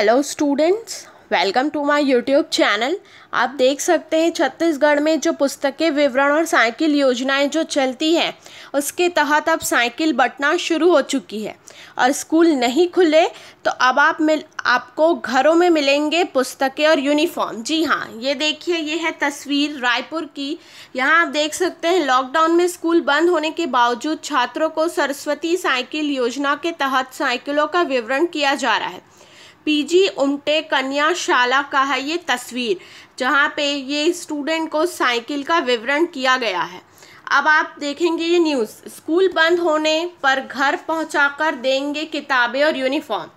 hello students welcome to my YouTube channel आप देख सकते हैं छत्तीसगढ़ में जो पुस्तकें विवरण और साइकिल योजनाएं जो चलती हैं उसके तहत अब साइकिल बटना शुरू हो चुकी है और स्कूल नहीं खुले तो अब आप मिल आपको घरों में मिलेंगे पुस्तकें और यूनिफॉर्म जी हाँ ये देखिए ये है तस्वीर रायपुर की यहाँ आप देख सकते हैं लॉकडाउन में स्कूल बंद होने के बावजूद छात्रों को सरस्वती साइकिल योजना के तहत साइकिलों का विवरण किया जा रहा है पीजी उमटे कन्या शाला का है ये तस्वीर जहाँ पे ये स्टूडेंट को साइकिल का विवरण किया गया है अब आप देखेंगे ये न्यूज़ स्कूल बंद होने पर घर पहुंचाकर देंगे किताबें और यूनिफॉर्म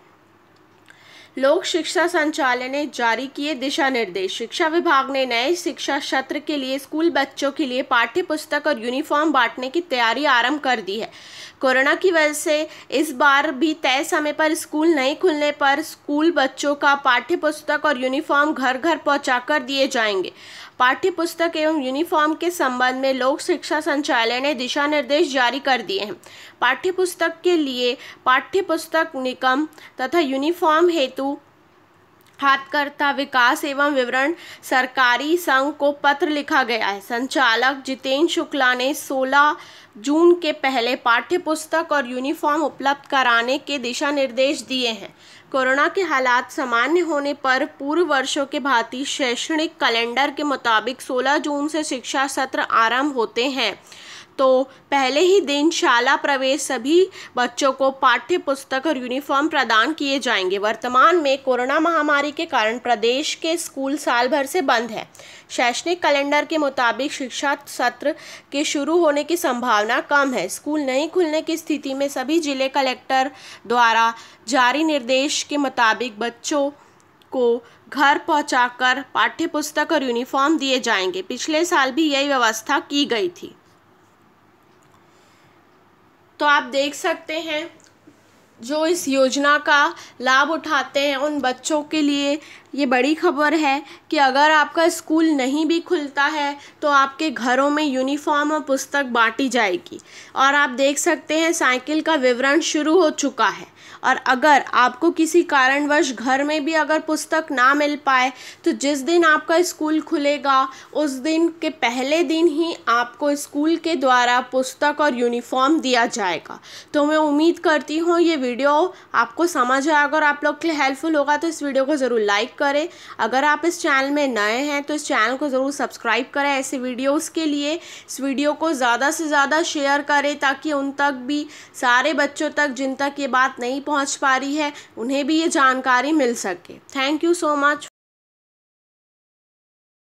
लोक शिक्षा संचालय ने जारी किए दिशा निर्देश शिक्षा विभाग ने नए शिक्षा सत्र के लिए स्कूल बच्चों के लिए पाठ्य पुस्तक और यूनिफॉर्म बांटने की तैयारी आरंभ कर दी है कोरोना की वजह से इस बार भी तय समय पर स्कूल नहीं खुलने पर स्कूल बच्चों का पाठ्य पुस्तक और यूनिफॉर्म घर घर पहुंचाकर दिए जाएंगे पाठ्य पुस्तक एवं यूनिफॉर्म के संबंध में लोक शिक्षा संचालय ने दिशा निर्देश जारी कर दिए हैं पाठ्य पुस्तक के लिए पाठ्य पुस्तक निगम तथा यूनिफॉर्म हेतु खातकर्ता विकास एवं विवरण सरकारी संघ को पत्र लिखा गया है संचालक जितेंद्र शुक्ला ने 16 जून के पहले पाठ्य पुस्तक और यूनिफॉर्म उपलब्ध कराने के दिशा निर्देश दिए हैं कोरोना के हालात सामान्य होने पर पूर्व वर्षों के भांति शैक्षणिक कैलेंडर के मुताबिक 16 जून से शिक्षा सत्र आरंभ होते हैं तो पहले ही दिन शाला प्रवेश सभी बच्चों को पाठ्य पुस्तक और यूनिफॉर्म प्रदान किए जाएंगे वर्तमान में कोरोना महामारी के कारण प्रदेश के स्कूल साल भर से बंद है शैक्षणिक कैलेंडर के मुताबिक शिक्षा सत्र के शुरू होने की संभावना कम है स्कूल नहीं खुलने की स्थिति में सभी जिले कलेक्टर द्वारा जारी निर्देश के मुताबिक बच्चों को घर पहुँचा पाठ्य पुस्तक और यूनिफॉर्म दिए जाएंगे पिछले साल भी यही व्यवस्था की गई थी तो आप देख सकते हैं जो इस योजना का लाभ उठाते हैं उन बच्चों के लिए ये बड़ी खबर है कि अगर आपका स्कूल नहीं भी खुलता है तो आपके घरों में यूनिफॉर्म और पुस्तक बांटी जाएगी और आप देख सकते हैं साइकिल का विवरण शुरू हो चुका है और अगर आपको किसी कारणवश घर में भी अगर पुस्तक ना मिल पाए तो जिस दिन आपका स्कूल खुलेगा उस दिन के पहले दिन ही आपको स्कूल के द्वारा पुस्तक और यूनिफॉर्म दिया जाएगा तो मैं उम्मीद करती हूँ ये वीडियो आपको समझ आएगा और आप लोग के लिए हेल्पफुल होगा तो इस वीडियो को ज़रूर लाइक करें अगर आप इस चैनल में नए हैं तो इस चैनल को ज़रूर सब्सक्राइब करें ऐसे वीडियोज़ के लिए इस वीडियो को ज़्यादा से ज़्यादा शेयर करें ताकि उन तक भी सारे बच्चों तक जिन तक ये बात नहीं पहुँच पा रही है उन्हें भी ये जानकारी मिल सके थैंक यू सो मच